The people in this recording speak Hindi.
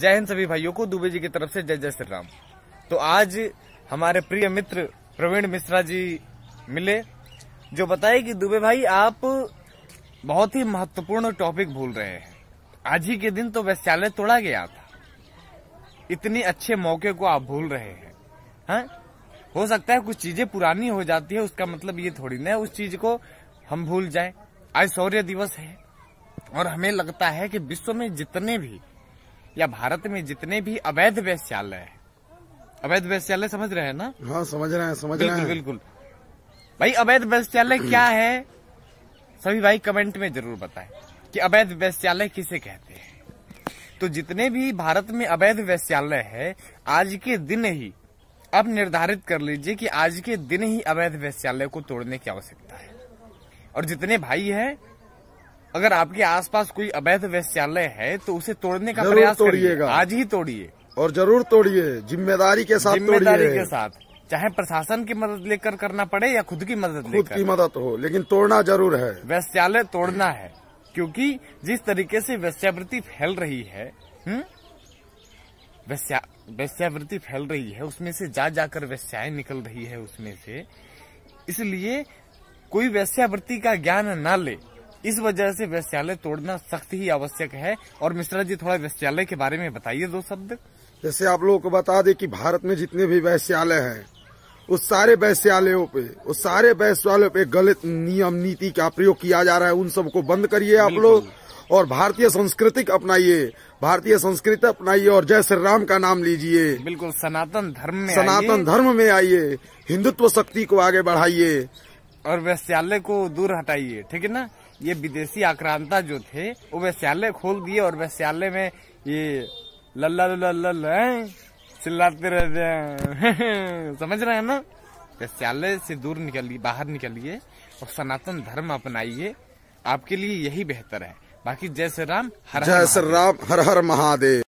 जय हिंद सभी भाइयों को दुबे जी की तरफ से जय जय श्री राम तो आज हमारे प्रिय मित्र प्रवीण मिश्रा जी मिले जो बताए कि दुबे भाई आप बहुत ही महत्वपूर्ण टॉपिक भूल रहे हैं आज ही के दिन तो वैश्यालय तोड़ा गया था इतने अच्छे मौके को आप भूल रहे हैं है? हो सकता है कुछ चीजें पुरानी हो जाती है उसका मतलब ये थोड़ी ना उस चीज को हम भूल जाए आज शौर्य दिवस है और हमें लगता है कि विश्व में जितने भी या भारत में जितने भी अवैध वैश्यालय है अवैध वैश्यालय समझ रहे हैं ना हाँ समझ रहे हैं समझ बिल्कुल, रहे हैं बिल्कुल भाई अवैध वैश्यालय क्या है सभी भाई कमेंट में जरूर बताए कि अवैध वैश्यालय किसे कहते हैं तो जितने भी भारत में अवैध वैश्यालय है आज के दिन ही अब निर्धारित कर लीजिए कि आज के दिन ही अवैध वैश्यालय को तोड़ने की आवश्यकता है और जितने भाई हैं अगर आपके आसपास कोई अवैध वैश्यालय है तो उसे तोड़ने का प्रयास तोड़िएगा आज ही तोड़िए और जरूर तोड़िए जिम्मेदारी के साथ जिम्मेदारी के साथ चाहे प्रशासन की मदद लेकर करना पड़े या खुद की मदद खुद की मदद हो लेकिन तोड़ना जरूर है वैश्यालय तोड़ना है क्योंकि जिस तरीके से वैश्यावृत्ति फैल रही है हम्म? वैश्यावृत्ति फैल रही है उसमें से जा जाकर वैश्याएं निकल रही है उसमें से इसलिए कोई वैश्यावृत्ति का ज्ञान ना ले इस वजह से वैश्यालय तोड़ना सख्त ही आवश्यक है और मिश्रा जी थोड़ा वैश्यालय के बारे में बताइए दो शब्द जैसे आप लोगों को बता दें कि भारत में जितने भी वैश्यालय हैं उस सारे वैश्यालयों पे उस सारे वैश्यालयों पे गलत नियम नीति का प्रयोग किया जा रहा है उन सबको बंद करिए आप लोग और भारतीय संस्कृति अपनाइए भारतीय संस्कृति अपनाइए और जय श्री राम का नाम लीजिए बिल्कुल सनातन धर्म में सनातन धर्म में आइए हिंदुत्व शक्ति को आगे बढ़ाइए और वैश्यालय को दूर हटाइए ठीक है ना ये विदेशी आक्रांता जो थे वो वैश्यालय खोल दिए और वैश्यालय में ये लल्ला लल्ला चिल्लाते रहते हैं समझ रहे हैं ना वैश्यालय से दूर निकलिए बाहर निकलिए और सनातन धर्म अपनाइए आपके लिए यही बेहतर है बाकी जय श्री राम हर जय श्री राम हर हर महादेव